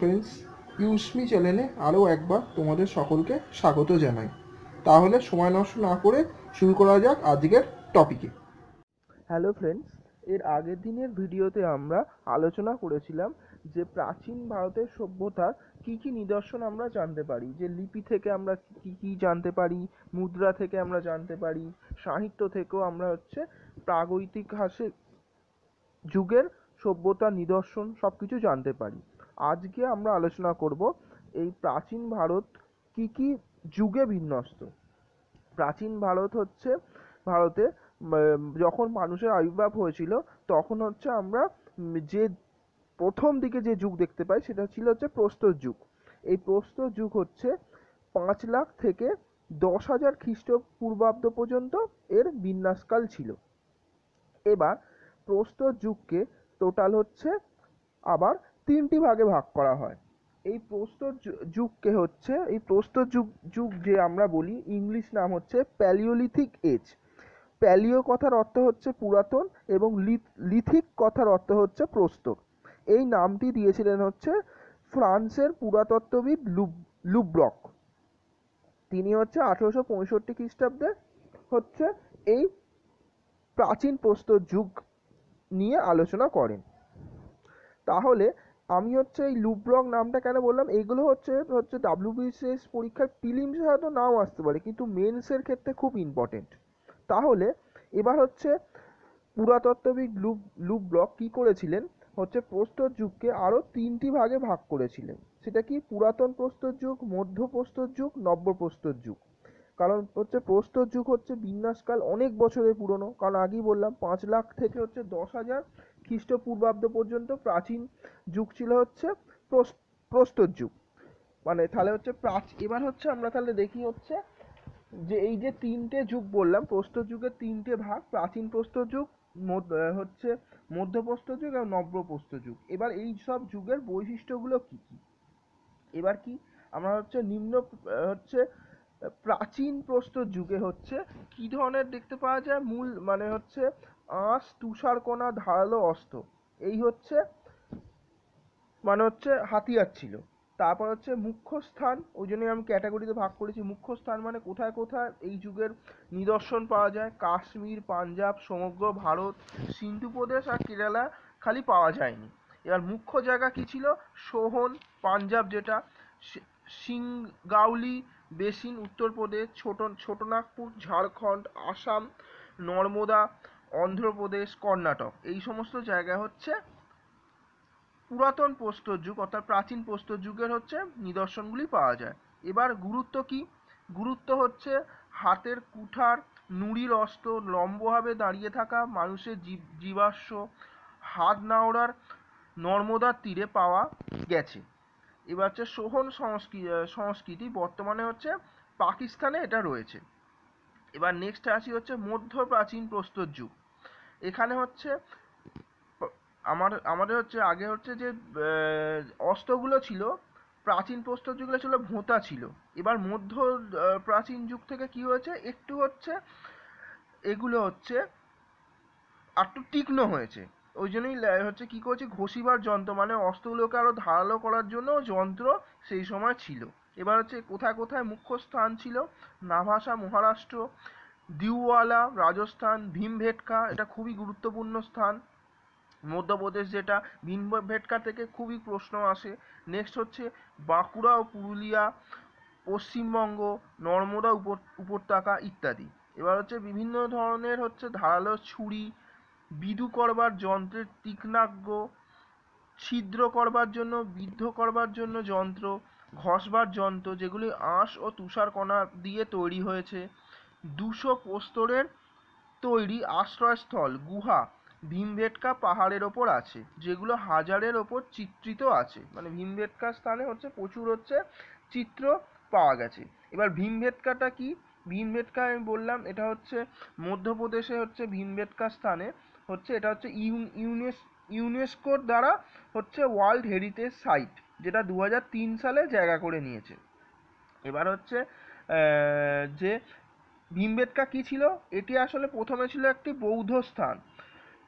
Friends ইউসমি চ্যানেলে আরও একবার তোমাদের সকলকে স্বাগত জানাই তাহলে সময় নষ্ট না করে শুরু করা যাক আজকের টপিকে হ্যালো ফ্রেন্ডস এর আগের দিনের ভিডিওতে আমরা আলোচনা করেছিলাম যে প্রাচীন ভারতের সভ্যতার কি কি নিদর্শন আমরা জানতে পারি যে লিপি থেকে আমরা কি কি জানতে পারি মুদ্রা থেকে আমরা জানতে পারি সাহিত্য থেকেও আমরা হচ্ছে প্রাগৈতিহাসিক যুগের সভ্যতার নিদর্শন সবকিছু জানতে পারি আজকে আমরা আলোচনা করব এই প্রাচীন ভারত কি কি যুগে বিন্যস্ত প্রাচীন ভারত হচ্ছে ভারতে যখন মানুষের আবির্ভাব হয়েছিল তখন হচ্ছে আমরা যে প্রথম দিকে যে যুগ দেখতে পাই সেটা ছিল হচ্ছে প্রস্তর যুগ এই প্রস্তর যুগ হচ্ছে পাঁচ লাখ থেকে দশ হাজার খ্রিস্টপূর্বাব্দ পর্যন্ত এর বিন্যাসকাল ছিল এবার প্রস্তর যুগকে টোটাল হচ্ছে আবার তিনটি ভাগে ভাগ করা হয় এই প্রস্তর যুগকে হচ্ছে এই প্রস্তর যুগ যুগ যে আমরা বলি ইংলিশ নাম হচ্ছে প্যালিওলিথিক এজ প্যালিও কথার অর্থ হচ্ছে পুরাতন এবং লিথিক কথার অর্থ হচ্ছে প্রস্তর এই নামটি দিয়েছিলেন হচ্ছে ফ্রান্সের পুরাতত্ত্ববিদ লুব লুব্রক তিনি হচ্ছে আঠেরোশো পঁয়ষট্টি খ্রিস্টাব্দে হচ্ছে এই প্রাচীন প্রস্তর যুগ নিয়ে আলোচনা করেন তাহলে আমি হচ্ছে এই লুপ ব্লক নামটা কেন বললাম এগুলো হচ্ছে হচ্ছে ডাব্লিউবিসিএস পরীক্ষার প্রিলিমসে হয়তো নাও আসতে পারে কিন্তু মেন্সের ক্ষেত্রে খুব ইম্পর্টেন্ট তাহলে এবার হচ্ছে পুরাতত্ত্ববিদ লুপ লুপ ব্লক কী করেছিলেন হচ্ছে প্রস্তর যুগকে আরও তিনটি ভাগে ভাগ করেছিলেন সেটা কি পুরাতন প্রস্তর যুগ মধ্য প্রস্তর যুগ নব্য প্রস্তর যুগ কারণ হচ্ছে প্রস্তর যুগ হচ্ছে বিন্যাসকাল অনেক বছরের পুরনো কারণ আগেই বললাম পাঁচ লাখ থেকে হচ্ছে দশ হাজার খ্রিস্টপূর্বাব্দ পর্যন্ত প্রাচীন যুগ ছিল হচ্ছে প্রস্তর যুগ মানে তাহলে হচ্ছে প্রাচীন এবার হচ্ছে আমরা তাহলে দেখি হচ্ছে যে এই যে তিনটে যুগ বললাম প্রস্তর যুগের তিনটে ভাগ প্রাচীন প্রস্তর যুগ হচ্ছে মধ্যপ্রস্তর যুগ এবং নব্যপ্রস্তর যুগ এবার এই সব যুগের বৈশিষ্ট্যগুলো কি কি এবার কি আমরা হচ্ছে নিম্ন হচ্ছে প্রাচীন প্রস্তর যুগে হচ্ছে কি ধরনের দেখতে পাওয়া যায় মূল মানে হচ্ছে আঁশ তুষারকণা ধারালো অস্ত্র এই হচ্ছে মানে হচ্ছে হাতিয়ার ছিল তারপর হচ্ছে মুখ্য স্থান ওই জন্যই আমি ক্যাটাগরিতে ভাগ করেছি মুখ্য স্থান মানে কোথায় কোথায় এই যুগের নিদর্শন পাওয়া যায় কাশ্মীর পাঞ্জাব সমগ্র ভারত সিন্ধু প্রদেশ আর কেরালা খালি পাওয়া যায়নি এবার মুখ্য জায়গা কি ছিল সোহন পাঞ্জাব যেটা সিংগাউলি বেসিন উত্তরপ্রদেশ ছোট ছোটনাগপুর ঝাড়খণ্ড আসাম নর্মদা অন্ধ্রপ্রদেশ কর্ণাটক এই সমস্ত জায়গা হচ্ছে পুরাতন প্রস্তর যুগ অর্থাৎ প্রাচীন প্রস্তর যুগের হচ্ছে নিদর্শনগুলি পাওয়া যায় এবার গুরুত্ব কি গুরুত্ব হচ্ছে হাতের কুঠার নুড়ির অস্ত্র লম্বভাবে দাঁড়িয়ে থাকা মানুষের জীব জীবাশ্ম হাত নাওড়ার নর্মদার তীরে পাওয়া গেছে এবার হচ্ছে সোহন সংস্কৃতি সংস্কৃতি বর্তমানে হচ্ছে পাকিস্তানে এটা রয়েছে এবার নেক্সট আসি হচ্ছে মধ্য প্রাচীন প্রস্তর যুগ এখানে হচ্ছে আমার আমাদের হচ্ছে আগে হচ্ছে যে অস্ত্রগুলো ছিল প্রাচীন প্রস্তর যুগে ছিল ভোঁতা ছিল এবার মধ্য প্রাচীন যুগ থেকে কি হয়েছে একটু হচ্ছে এগুলো হচ্ছে একটু তীক্ষ্ণ হয়েছে ওই জন্যই হচ্ছে কি করেছে ঘষিবার যন্ত্র মানে অস্ত্রগুলোকে আরও ধারালো করার জন্য যন্ত্র সেই সময় ছিল এবার হচ্ছে কোথায় কোথায় মুখ্য স্থান ছিল নাভাসা মহারাষ্ট্র দিউওয়ালা রাজস্থান ভীমভেটকা এটা খুবই গুরুত্বপূর্ণ স্থান মধ্যপ্রদেশ যেটা ভীমভেটকা থেকে খুবই প্রশ্ন আসে নেক্সট হচ্ছে বাঁকুড়া ও পুরুলিয়া পশ্চিমবঙ্গ নর্মদা উপত্যকা ইত্যাদি এবার হচ্ছে বিভিন্ন ধরনের হচ্ছে ধারালো ছুরি বিধু করবার যন্ত্রের তীক্ষ্ণাজ্ঞ ছিদ্র করবার জন্য বিদ্ধ করবার জন্য যন্ত্র ঘষবার যন্ত্র যেগুলি আঁশ ও তুষারকণা দিয়ে তৈরি হয়েছে দুশো প্রস্তরের তৈরি আশ্রয়স্থল গুহা ভীমবেটকা পাহাড়ের ওপর আছে যেগুলো হাজারের ওপর চিত্রিত আছে মানে ভীমবেটকা স্থানে হচ্ছে প্রচুর হচ্ছে চিত্র পাওয়া গেছে এবার ভীমবেটকাটা কি ভীমবেটকা আমি বললাম এটা হচ্ছে মধ্যপ্রদেশে হচ্ছে ভীমবেটকা স্থানে হচ্ছে এটা হচ্ছে ইউনেস ইউনেস্কোর দ্বারা হচ্ছে ওয়ার্ল্ড হেরিটেজ সাইট যেটা দু সালে জায়গা করে নিয়েছে এবার হচ্ছে যে ভীমবেটকা কী ছিল এটি আসলে প্রথমে ছিল একটি বৌদ্ধ স্থান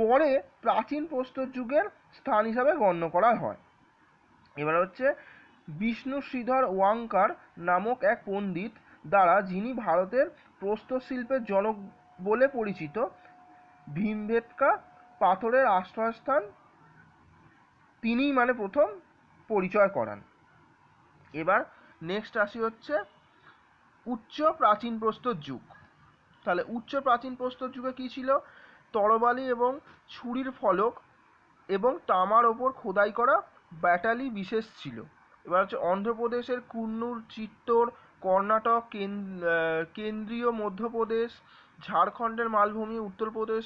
পরে প্রাচীন প্রস্তর যুগের স্থান হিসাবে গণ্য করা হয় এবার হচ্ছে বিষ্ণু শ্রীধর ওয়াংকার নামক এক পণ্ডিত দ্বারা যিনি ভারতের প্রস্তর শিল্পের জনক বলে পরিচিত ভীমবেটকা পাথরের আশ্রয়স্থান তিনিই মানে প্রথম পরিচয় করান এবার নেক্সট আসি হচ্ছে উচ্চ প্রাচীন প্রস্তর যুগ তাহলে উচ্চ প্রাচীন প্রস্তর যুগে কী ছিল তরবালি এবং ছুরির ফলক এবং তামার ওপর খোদাই করা ব্যাটালি বিশেষ ছিল এবার হচ্ছে অন্ধ্রপ্রদেশের কুন্নুর চিত্তর কর্ণাটক কেন্দ্রীয় মধ্যপ্রদেশ ঝাড়খণ্ডের মালভূমি উত্তরপ্রদেশ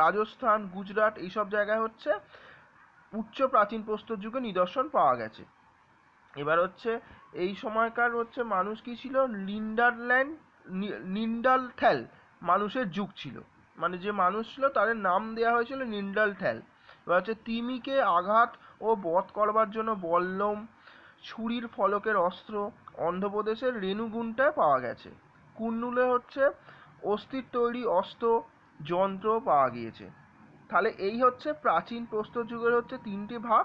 রাজস্থান গুজরাট এইসব জায়গায় হচ্ছে উচ্চ প্রাচীন প্রস্তর যুগে নিদর্শন পাওয়া গেছে এবার হচ্ছে এই সময়কার হচ্ছে মানুষ কী ছিল লিন্ডারল্যান্ড নিন্ডালথ্যাল মানুষের যুগ ছিল মানে যে মানুষ ছিল তাদের নাম দেওয়া হয়েছিল নিন্ডালথ্যাল এবার হচ্ছে তিমিকে আঘাত ও বধ করবার জন্য বল্লম ছুরির ফলকের অস্ত্র অন্ধ্রপ্রদেশের রেণুগুণটায় পাওয়া গেছে কুন্নুলে হচ্ছে অস্থির তৈরি অস্ত্র যন্ত্র পাওয়া গিয়েছে তাহলে এই হচ্ছে প্রাচীন প্রস্তর যুগের হচ্ছে তিনটি ভাগ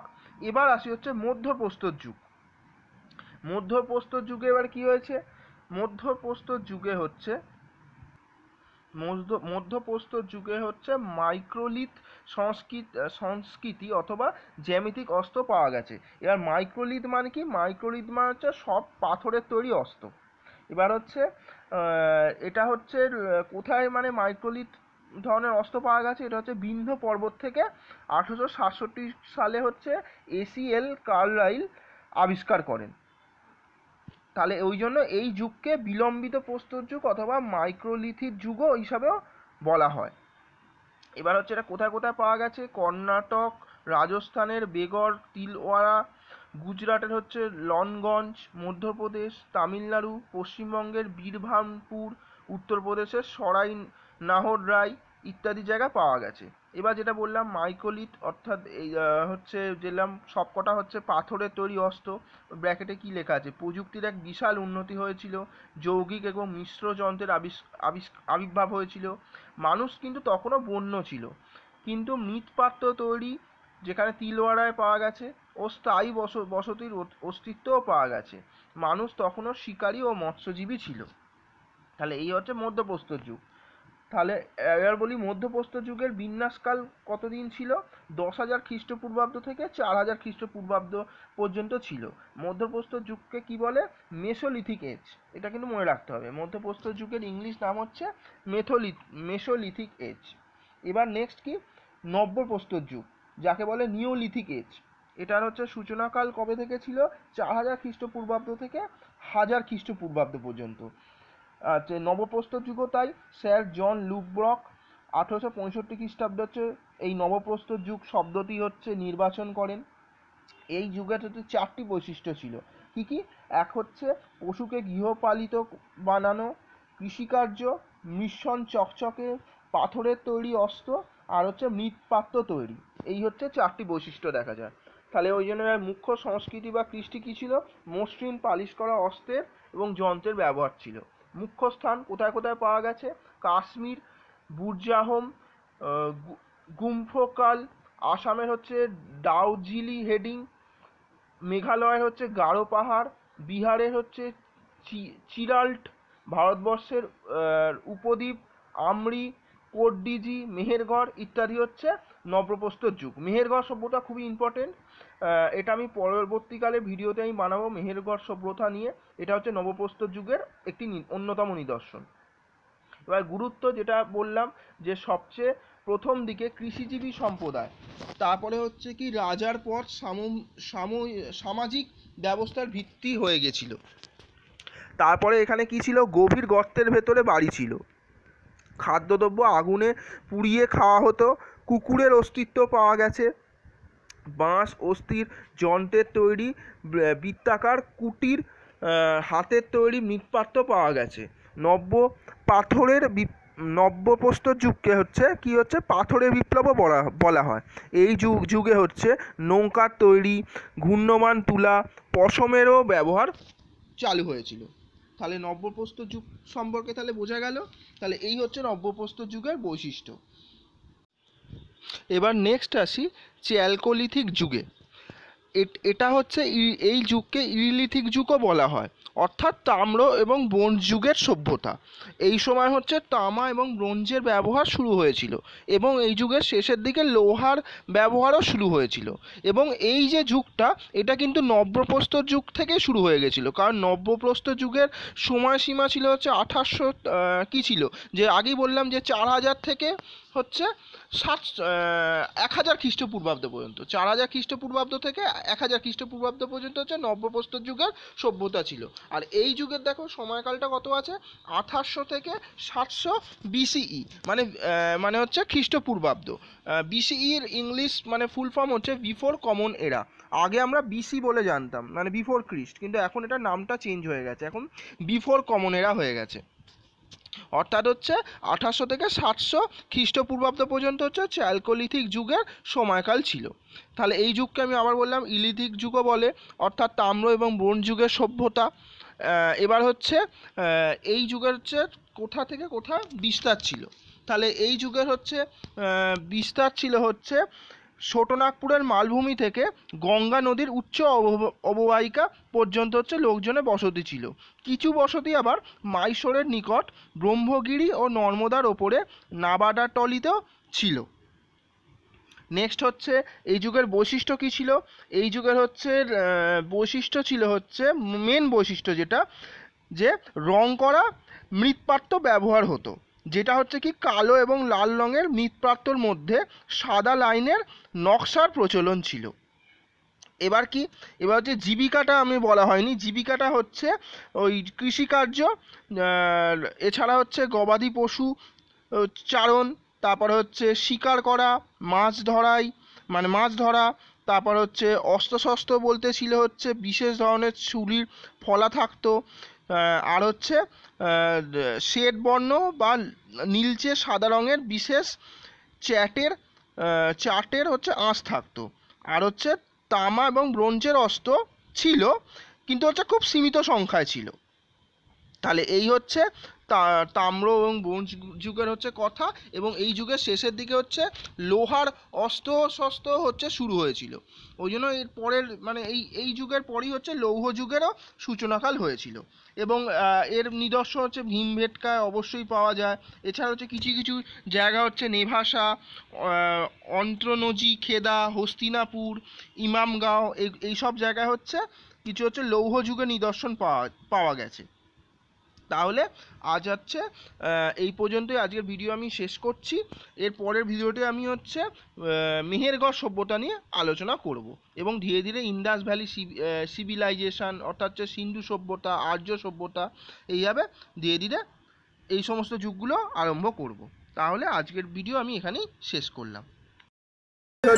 এবার আসি হচ্ছে মধ্য প্রস্তর যুগ মধ্যপ্রস্ত যুগে এবার কি হয়েছে মধ্যপ্রস্তর যুগে হচ্ছে মধ্য মধ্যপ্রস্তর যুগে হচ্ছে মাইক্রোলিথ সংস্কৃত সংস্কৃতি অথবা জ্যামিতিক অস্ত্র পাওয়া গেছে এবার মাইক্রোলিথ মানে কি মাইক্রোলিথ মানে হচ্ছে সব পাথরের তৈরি অস্ত্র এবার হচ্ছে এটা হচ্ছে কোথায় মানে মাইক্রোলিথ ধরনের অস্ত্র পাওয়া গেছে এটা হচ্ছে বিন্ধ পর্বত থেকে আঠেরোশো সাতষট্টি সালে হচ্ছে এসিএল কার্লাইল আবিষ্কার করেন তাহলে ওই জন্য এই যুগকে বিলম্বিত প্রস্তর যুগ অথবা মাইক্রোলিথিক যুগও হিসাবেও বলা হয় এবার হচ্ছে এটা কোথায় কোথায় পাওয়া গেছে কর্ণাটক রাজস্থানের বেগর তিলওয়ারা গুজরাটের হচ্ছে লনগঞ্জ মধ্যপ্রদেশ তামিলনাড়ু পশ্চিমবঙ্গের বীরভামপুর উত্তরপ্রদেশের সরাই নাহর রায় ইত্যাদি জায়গায় পাওয়া গেছে এবার যেটা বললাম মাইকোলিট অর্থাৎ এই হচ্ছে যেলাম সবকটা হচ্ছে পাথরের তৈরি অস্ত্র ব্র্যাকেটে কি লেখা আছে প্রযুক্তির এক বিশাল উন্নতি হয়েছিল যৌগিক এবং মিশ্র যন্ত্রের আবিষ আবিষ আবির্ভাব হয়েছিল মানুষ কিন্তু তখনও বন্য ছিল কিন্তু মৃৎপাত্র তৈরি যেখানে তিলওয়াড়ায় পাওয়া গেছে ও স্থায়ী বস বসতির অস্তিত্বও পাওয়া গেছে মানুষ তখনও শিকারী ও মৎস্যজীবী ছিল তাহলে এই হচ্ছে মধ্যপ্রস্তর যুগ তাহলে এবার বলি মধ্যপ্রস্থ যুগের বিন্যাসকাল কতদিন ছিল দশ হাজার খ্রিস্টপূর্বাব্দ থেকে চার হাজার খ্রিস্টপূর্বাব্দ পর্যন্ত ছিল মধ্যপ্রস্থ যুগকে কি বলে মেসোলিথিক এজ এটা কিন্তু মনে রাখতে হবে মধ্যপ্রস্ত যুগের ইংলিশ নাম হচ্ছে মেথোলি মেসোলিথিক এজ এবার নেক্সট কি নব্যপ্রস্তর যুগ যাকে বলে নিওলিথিক এজ এটার হচ্ছে সূচনাকাল কবে থেকে ছিল চার হাজার খ্রিস্টপূর্বাব্দ থেকে হাজার খ্রিস্টপূর্বাব্দ পর্যন্ত যে নবপ্রস্তর যুগতাই স্যার জন লুকব্রক আঠেরোশো পঁয়ষট্টি খ্রিস্টাব্দে হচ্ছে এই নবপ্রস্তর যুগ শব্দটি হচ্ছে নির্বাচন করেন এই যুগের হচ্ছে চারটি বৈশিষ্ট্য ছিল কি কি এক হচ্ছে পশুকে গৃহপালিত বানানো কৃষিকার্য মিশ্রণ চকচকে পাথরের তৈরি অস্ত্র আর হচ্ছে মৃৎপাত্র তৈরি এই হচ্ছে চারটি বৈশিষ্ট্য দেখা যায় তাহলে ওই জন্য মুখ্য সংস্কৃতি বা কৃষ্টি কী ছিল মসৃণ পালিশ করা অস্ত্রের এবং যন্ত্রের ব্যবহার ছিল মুখ্য স্থান কোথায় কোথায় পাওয়া গেছে কাশ্মীর বুরজাহম গুম্ফকাল আসামের হচ্ছে ডাউজিলি হেডিং মেঘালয়ের হচ্ছে গাঢ় পাহাড় বিহারের হচ্ছে চিরাল্ট ভারতবর্ষের উপদ্বীপ আমরি কোটডিজি মেহেরগড় ইত্যাদি হচ্ছে নবপ্রস্তর যুগ মেহেরগড় সভ্যতা খুবই ইম্পর্টেন্ট এটা আমি পরবর্তীকালে ভিডিওতে আমি বানাবো মেহেরগড় সভ্যতা নিয়ে এটা হচ্ছে নবপ্রস্তর যুগের একটি অন্যতম নিদর্শন এবার গুরুত্ব যেটা বললাম যে সবচেয়ে প্রথম দিকে কৃষিজীবী সম্প্রদায় তারপরে হচ্ছে কি রাজার পর সামাজিক ব্যবস্থার ভিত্তি হয়ে গেছিল তারপরে এখানে কি ছিল গভীর গর্তের ভেতরে বাড়ি ছিল খাদ্যদ্রব্য আগুনে পুড়িয়ে খাওয়া হতো কুকুরের অস্তিত্ব পাওয়া গেছে বাঁশ অস্থির যন্ত্রের তৈরি বৃত্তাকার কুটির হাতের তৈরি মৃৎপাত্র পাওয়া গেছে নব্য পাথরের প্রস্তর যুগকে হচ্ছে কি হচ্ছে পাথরের বিপ্লবও বলা বলা হয় এই যুগ যুগে হচ্ছে নৌকার তৈরি ঘূর্ণমান তুলা পশমেরও ব্যবহার চালু হয়েছিল তাহলে নব্যপ্রস্ত যুগ সম্পর্কে তাহলে বোঝা গেল তাহলে এই হচ্ছে নব্যপ্রস্ত যুগের বৈশিষ্ট্য এবার নেক্সট আসি যে অ্যালকোলিথিক যুগে এটা হচ্ছে এই যুগকে ইলিথিক যুগও বলা হয় অর্থাৎ তাম্র এবং ব্রোঞ্জ যুগের সভ্যতা এই সময় হচ্ছে তামা এবং ব্রোঞ্জের ব্যবহার শুরু হয়েছিল এবং এই যুগের শেষের দিকে লোহার ব্যবহারও শুরু হয়েছিল এবং এই যে যুগটা এটা কিন্তু নব্যপ্রস্তর যুগ থেকে শুরু হয়ে গেছিলো কারণ নব্যপ্রস্তর যুগের সময়সীমা ছিল হচ্ছে আঠাশশো কী ছিল যে আগেই বললাম যে চার হাজার থেকে হচ্ছে সাত এক হাজার খ্রিস্টপূর্বাব্দ পর্যন্ত চার হাজার খ্রিস্টপূর্বাব্দ থেকে এক হাজার খ্রিস্টপূর্বাব্দ পর্যন্ত হচ্ছে নব্যপ্রস্তর যুগের সভ্যতা ছিল আর এই যুগের দেখো সময়কালটা কত আছে আঠাশশো থেকে সাতশো বিসিই e, মানে মানে হচ্ছে খ্রিস্টপূর্বাব্দ বিসিইর ইংলিশ মানে ফুল ফর্ম হচ্ছে বিফোর কমন এরা আগে আমরা বিসি বলে জানতাম মানে বিফোর খ্রিস্ট কিন্তু এখন এটার নামটা চেঞ্জ হয়ে গেছে এখন বিফোর কমন এরা হয়ে গেছে অর্থাৎ হচ্ছে আঠাশো থেকে সাতশো খ্রিস্টপূর্বাব্দ পর্যন্ত হচ্ছে হচ্ছে অ্যালকোলিথিক যুগের সময়কাল ছিল তাহলে এই যুগকে আমি আবার বললাম ইলিথিক যুগও বলে অর্থাৎ তাম্র এবং ব্রোন যুগের সভ্যতা এবার হচ্ছে এই যুগের হচ্ছে কোথা থেকে কোথা বিস্তার ছিল তাহলে এই যুগের হচ্ছে বিস্তার ছিল হচ্ছে ছোটনাগপুরের মালভূমি থেকে গঙ্গা নদীর উচ্চ অববাহিকা পর্যন্ত হচ্ছে লোকজনে বসতি ছিল কিছু বসতি আবার মাইশোরের নিকট ব্রহ্মগিরি ও নর্মদার ওপরে টলিতেও ছিল নেক্সট হচ্ছে এই যুগের বৈশিষ্ট্য কী ছিল এই যুগের হচ্ছে বৈশিষ্ট্য ছিল হচ্ছে মেন বৈশিষ্ট্য যেটা যে রং করা মৃৎপাত্র ব্যবহার হতো যেটা হচ্ছে কি কালো এবং লাল রঙের মৃৎপ্রাত্যর মধ্যে সাদা লাইনের নকশার প্রচলন ছিল এবার কি এবার হচ্ছে জীবিকাটা আমি বলা হয়নি জীবিকাটা হচ্ছে ওই কৃষিকার্য এছাড়া হচ্ছে গবাদি পশু চারণ তারপর হচ্ছে শিকার করা মাছ ধরাই মানে মাছ ধরা তারপর হচ্ছে অস্ত্রশস্ত্র বলতে ছিল হচ্ছে বিশেষ ধরনের চুলির ফলা থাকতো আর হচ্ছে শেড বর্ণ বা নীলচে সাদা রঙের বিশেষ চ্যাটের চাটের হচ্ছে আঁশ থাকতো আর হচ্ছে তামা এবং ব্রোঞ্জের অস্ত্র ছিল কিন্তু হচ্ছে খুব সীমিত সংখ্যায় ছিল তাহলে এই হচ্ছে তাম্র এবং ব্রোঞ্জ যুগের হচ্ছে কথা এবং এই যুগের শেষের দিকে হচ্ছে লোহার অস্ত্র শস্ত্র হচ্ছে শুরু হয়েছিল ওই জন্য এর পরের মানে এই এই যুগের পরই হচ্ছে লৌহ যুগেরও সূচনাকাল হয়েছিল এবং এর নিদর্শন হচ্ছে ভীম ভেটকায় অবশ্যই পাওয়া যায় এছাড়া হচ্ছে কিছু কিছু জায়গা হচ্ছে নেভাসা অন্ত্রনজি খেদা হস্তিনাপুর ইমামগাঁও এই সব জায়গায় হচ্ছে কিছু হচ্ছে লৌহ যুগের নিদর্শন পাওয়া পাওয়া গেছে তাহলে আজ হচ্ছে এই পর্যন্তই আজকের ভিডিও আমি শেষ করছি এর পরের ভিডিওটি আমি হচ্ছে মেহেরগড় সভ্যতা নিয়ে আলোচনা করব এবং ধীরে ধীরে ইন্দাস ভ্যালি সিভিলাইজেশান অর্থাৎ হচ্ছে সিন্ধু সভ্যতা আর্য সভ্যতা এইভাবে ধীরে ধীরে এই সমস্ত যুগগুলো আরম্ভ করব। তাহলে আজকের ভিডিও আমি এখানেই শেষ করলাম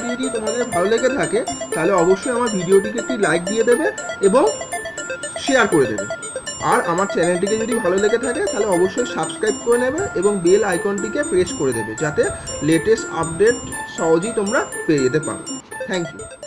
যদি তোমাদের ভালো লেগে থাকে তাহলে অবশ্যই আমার ভিডিওটিকে একটি লাইক দিয়ে দেবে এবং শেয়ার করে দেবে আর আমার চ্যানেলটিকে যদি ভালো লেগে থাকে তাহলে অবশ্যই সাবস্ক্রাইব করে নেবে এবং বেল আইকনটিকে প্রেস করে দেবে যাতে লেটেস্ট আপডেট সহজেই তোমরা পেয়ে যেতে পারো থ্যাংক ইউ